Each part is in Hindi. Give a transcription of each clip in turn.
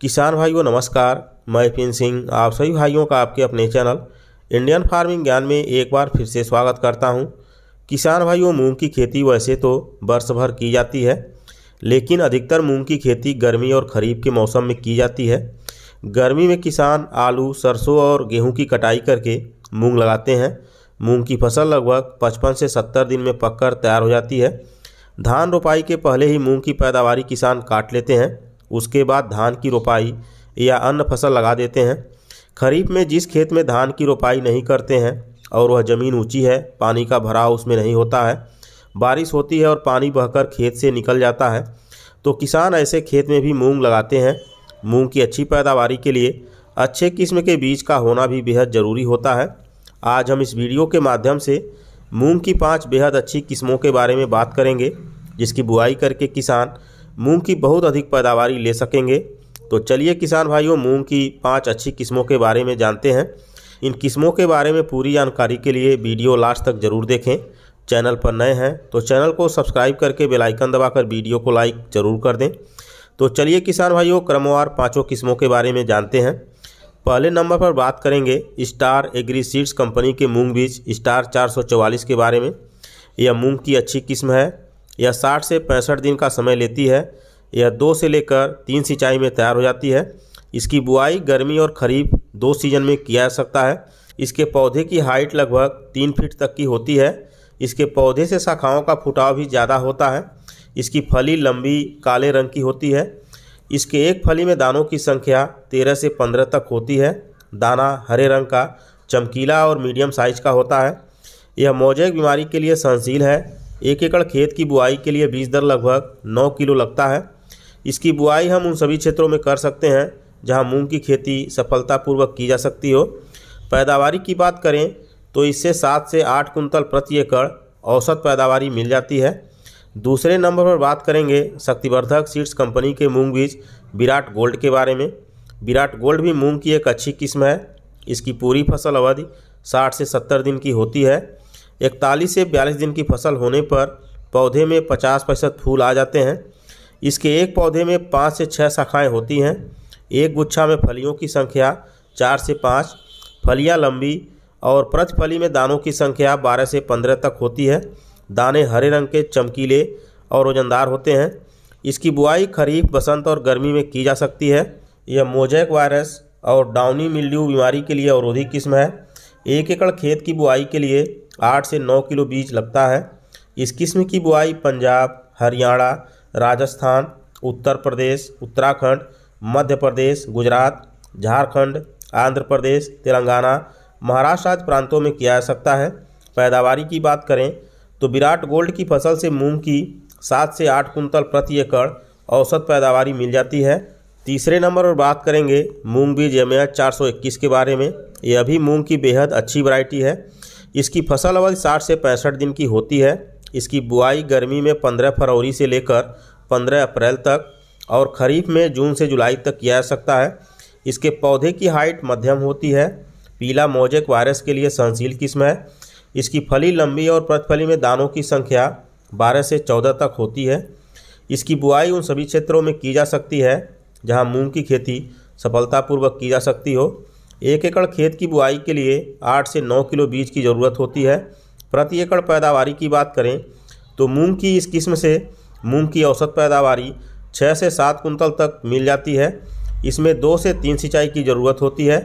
किसान भाइयों नमस्कार मैं पिन सिंह आप सभी भाइयों का आपके अपने चैनल इंडियन फार्मिंग ज्ञान में एक बार फिर से स्वागत करता हूं। किसान भाइयों मूंग की खेती वैसे तो वर्ष भर की जाती है लेकिन अधिकतर मूंग की खेती गर्मी और खरीफ के मौसम में की जाती है गर्मी में किसान आलू सरसों और गेहूँ की कटाई करके मूँग लगाते हैं मूँग की फसल लगभग पचपन से सत्तर दिन में पककर तैयार हो जाती है धान रोपाई के पहले ही मूँग की पैदावारी किसान काट लेते हैं उसके बाद धान की रोपाई या अन्य फसल लगा देते हैं खरीफ में जिस खेत में धान की रोपाई नहीं करते हैं और वह ज़मीन ऊंची है पानी का भराव उसमें नहीं होता है बारिश होती है और पानी बहकर खेत से निकल जाता है तो किसान ऐसे खेत में भी मूंग लगाते हैं मूंग की अच्छी पैदावारी के लिए अच्छे किस्म के बीज का होना भी बेहद ज़रूरी होता है आज हम इस वीडियो के माध्यम से मूंग की पांच बेहद अच्छी किस्मों के बारे में बात करेंगे जिसकी बुआई करके किसान मूंग की बहुत अधिक पैदावार ले सकेंगे तो चलिए किसान भाइयों मूंग की पांच अच्छी किस्मों के बारे में जानते हैं इन किस्मों के बारे में पूरी जानकारी के लिए वीडियो लास्ट तक ज़रूर देखें चैनल पर नए हैं तो चैनल को सब्सक्राइब करके बेल आइकन दबाकर वीडियो को लाइक ज़रूर कर दें तो चलिए किसान भाइयों क्रमवार पाँचों किस्मों के बारे में जानते हैं पहले नंबर पर बात करेंगे स्टार एग्री सीड्स कंपनी के मूंग बीज स्टार 444 के बारे में यह मूंग की अच्छी किस्म है यह साठ से पैंसठ दिन का समय लेती है यह दो से लेकर तीन सिंचाई में तैयार हो जाती है इसकी बुआई गर्मी और खरीफ दो सीजन में किया जा सकता है इसके पौधे की हाइट लगभग तीन फीट तक की होती है इसके पौधे से शाखाओं का फुटाव भी ज़्यादा होता है इसकी फली लंबी काले रंग की होती है इसके एक फली में दानों की संख्या तेरह से पंद्रह तक होती है दाना हरे रंग का चमकीला और मीडियम साइज का होता है यह मोजैक बीमारी के लिए सहनशील है एक एकड़ खेत की बुआई के लिए बीज दर लगभग नौ किलो लगता है इसकी बुआई हम उन सभी क्षेत्रों में कर सकते हैं जहां मूंग की खेती सफलतापूर्वक की जा सकती हो पैदावारी की बात करें तो इससे सात से आठ कुंतल प्रति एकड़ औसत पैदावारी मिल जाती है दूसरे नंबर पर बात करेंगे शक्तिवर्धक सीड्स कंपनी के मूंग बीज विराट गोल्ड के बारे में विराट गोल्ड भी मूंग की एक अच्छी किस्म है इसकी पूरी फसल अवधि 60 से 70 दिन की होती है इकतालीस से बयालीस दिन की फसल होने पर पौधे में पचास प्रतिशत फूल आ जाते हैं इसके एक पौधे में पाँच से छः शाखाएँ होती हैं एक गुच्छा में फलियों की संख्या चार से पाँच फलियाँ लंबी और फली में दानों की संख्या बारह से पंद्रह तक होती है दाने हरे रंग के चमकीले और वजनदार होते हैं इसकी बुआई खरीफ बसंत और गर्मी में की जा सकती है यह मोजैक वायरस और डाउनी मिल्यू बीमारी के लिए अवरोधी किस्म है एक एकड़ खेत की बुआई के लिए आठ से नौ किलो बीज लगता है इस किस्म की बुआई पंजाब हरियाणा राजस्थान उत्तर प्रदेश उत्तराखंड मध्य प्रदेश गुजरात झारखंड आंध्र प्रदेश तेलंगाना महाराष्ट्र आदि प्रांतों में किया जा सकता है पैदावारी की बात करें तो विराट गोल्ड की फसल से मूंग की सात से आठ कुंतल प्रति एकड़ औसत पैदावारी मिल जाती है तीसरे नंबर पर बात करेंगे मूंग बीज एम चार के बारे में यह भी मूंग की बेहद अच्छी वरायटी है इसकी फसल अवधि साठ से पैंसठ दिन की होती है इसकी बुआई गर्मी में पंद्रह फरवरी से लेकर पंद्रह अप्रैल तक और खरीफ में जून से जुलाई तक किया जा सकता है इसके पौधे की हाइट मध्यम होती है पीला मोजेक वायरस के लिए सहनशील किस्म है इसकी फली लंबी और प्रतिफली में दानों की संख्या बारह से चौदह तक होती है इसकी बुआई उन सभी क्षेत्रों में की जा सकती है जहाँ मूंग की खेती सफलतापूर्वक की जा सकती हो एक एकड़ खेत की बुआई के लिए आठ से नौ किलो बीज की ज़रूरत होती है प्रति एकड़ पैदावारी की बात करें तो मूंग की इस किस्म से मूंग की औसत पैदावारी छः से सात कुंतल तक मिल जाती है इसमें दो से तीन सिंचाई की ज़रूरत होती है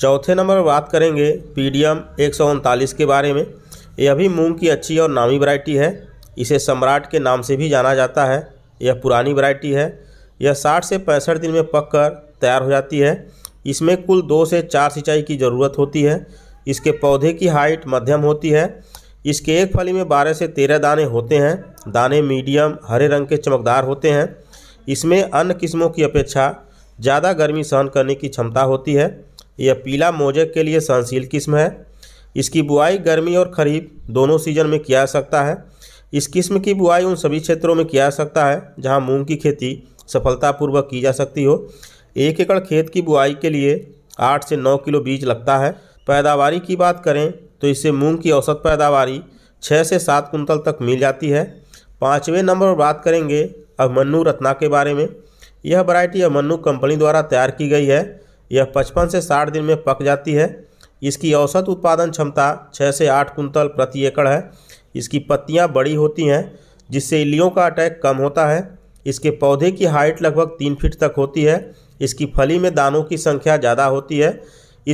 चौथे नंबर बात करेंगे पी डी के बारे में यह भी मूंग की अच्छी और नामी वरायटी है इसे सम्राट के नाम से भी जाना जाता है यह पुरानी वरायटी है यह 60 से पैंसठ दिन में पककर तैयार हो जाती है इसमें कुल दो से चार सिंचाई की ज़रूरत होती है इसके पौधे की हाइट मध्यम होती है इसके एक फली में बारह से तेरह दाने होते हैं दाने मीडियम हरे रंग के चमकदार होते हैं इसमें अन्य किस्मों की अपेक्षा ज़्यादा गर्मी सहन करने की क्षमता होती है यह पीला मोजेक के लिए सहनशील किस्म है इसकी बुआई गर्मी और खरीफ दोनों सीजन में किया जा सकता है इस किस्म की बुआई उन सभी क्षेत्रों में किया जा सकता है जहां मूंग की खेती सफलतापूर्वक की जा सकती हो एक एकड़ खेत की बुआई के लिए आठ से नौ किलो बीज लगता है पैदावारी की बात करें तो इससे मूंग की औसत पैदावारी छः से सात कुंतल तक मिल जाती है पाँचवें नंबर पर बात करेंगे अभमन्नू रत्ना के बारे में यह अब अभमन्नू कंपनी द्वारा तैयार की गई है यह पचपन से साठ दिन में पक जाती है इसकी औसत उत्पादन क्षमता छः से आठ कुंतल प्रति एकड़ है इसकी पत्तियाँ बड़ी होती हैं जिससे इलियों का अटैक कम होता है इसके पौधे की हाइट लगभग तीन फीट तक होती है इसकी फली में दानों की संख्या ज़्यादा होती है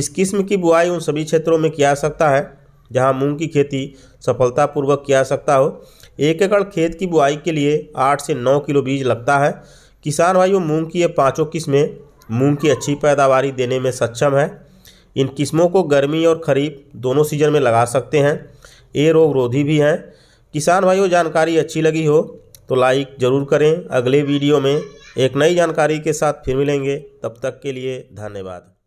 इस किस्म की बुआई उन सभी क्षेत्रों में किया सकता है जहां मूंग की खेती सफलतापूर्वक किया सकता हो एक एकड़ खेत की बुआई के लिए आठ से नौ किलो बीज लगता है किसान भाइयों मूंग की ये पाँचों किस्में मूंग की अच्छी पैदावारी देने में सक्षम है इन किस्मों को गर्मी और खरीफ दोनों सीजन में लगा सकते हैं ये रोग रोधी भी हैं किसान भाइयों जानकारी अच्छी लगी हो तो लाइक ज़रूर करें अगले वीडियो में एक नई जानकारी के साथ फिर मिलेंगे तब तक के लिए धन्यवाद